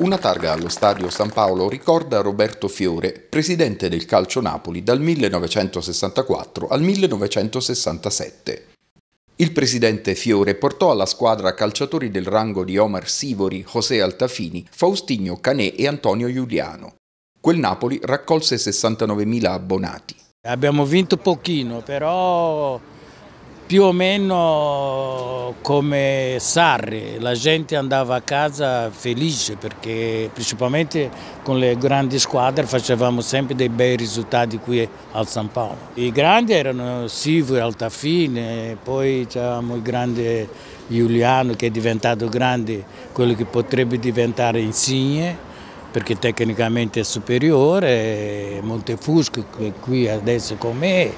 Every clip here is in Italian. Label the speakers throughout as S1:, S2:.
S1: Una targa allo Stadio San Paolo ricorda Roberto Fiore, presidente del Calcio Napoli dal 1964 al 1967. Il presidente Fiore portò alla squadra calciatori del rango di Omar Sivori, José Altafini, Faustino Canè e Antonio Giuliano. Quel Napoli raccolse 69.000
S2: abbonati. Abbiamo vinto pochino, però più o meno come Sarri, la gente andava a casa felice perché principalmente con le grandi squadre facevamo sempre dei bei risultati qui al San Paolo. I grandi erano Sivo e Altafine, poi c'avevamo il grande Giuliano che è diventato grande, quello che potrebbe diventare Insigne perché tecnicamente è superiore, Montefusco è qui adesso con me,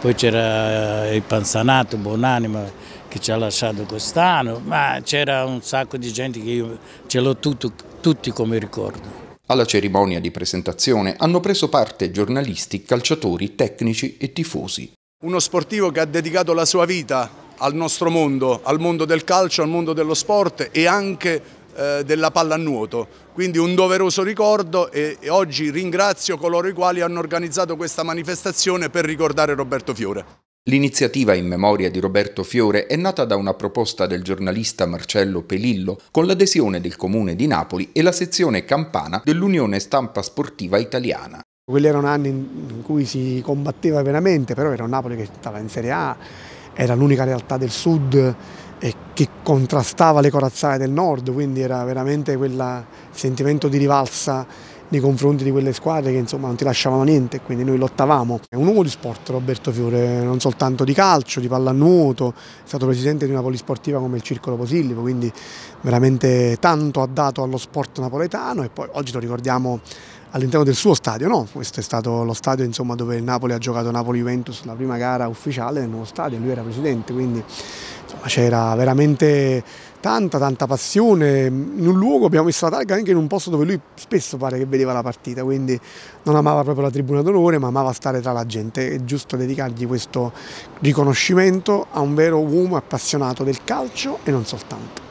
S2: poi c'era il Panzanato Buonanima che ci ha lasciato quest'anno, ma c'era un sacco di gente che io ce l'ho tutti come ricordo.
S1: Alla cerimonia di presentazione hanno preso parte giornalisti, calciatori, tecnici e tifosi.
S3: Uno sportivo che ha dedicato la sua vita al nostro mondo, al mondo del calcio, al mondo dello sport e anche eh, della pallanuoto. Quindi un doveroso ricordo e, e oggi ringrazio coloro i quali hanno organizzato questa manifestazione per ricordare Roberto Fiore.
S1: L'iniziativa in memoria di Roberto Fiore è nata da una proposta del giornalista Marcello Pelillo con l'adesione del Comune di Napoli e la sezione campana dell'Unione Stampa Sportiva Italiana.
S4: Quelli erano anni in cui si combatteva veramente, però era un Napoli che stava in Serie A, era l'unica realtà del sud e che contrastava le corazzate del nord, quindi era veramente quel sentimento di rivalsa nei confronti di quelle squadre che insomma non ti lasciavano niente, quindi noi lottavamo. È un uomo di sport Roberto Fiore, non soltanto di calcio, di pallanuoto, è stato presidente di una polisportiva come il Circolo Posillipo, quindi veramente tanto ha dato allo sport napoletano e poi oggi lo ricordiamo all'interno del suo stadio, no? Questo è stato lo stadio insomma, dove il Napoli ha giocato Napoli-Juventus, la prima gara ufficiale nel nuovo stadio, lui era presidente, quindi c'era veramente tanta tanta passione in un luogo abbiamo messo la targa anche in un posto dove lui spesso pare che vedeva la partita quindi non amava proprio la tribuna d'onore ma amava stare tra la gente è giusto dedicargli questo riconoscimento a un vero uomo appassionato del calcio e non soltanto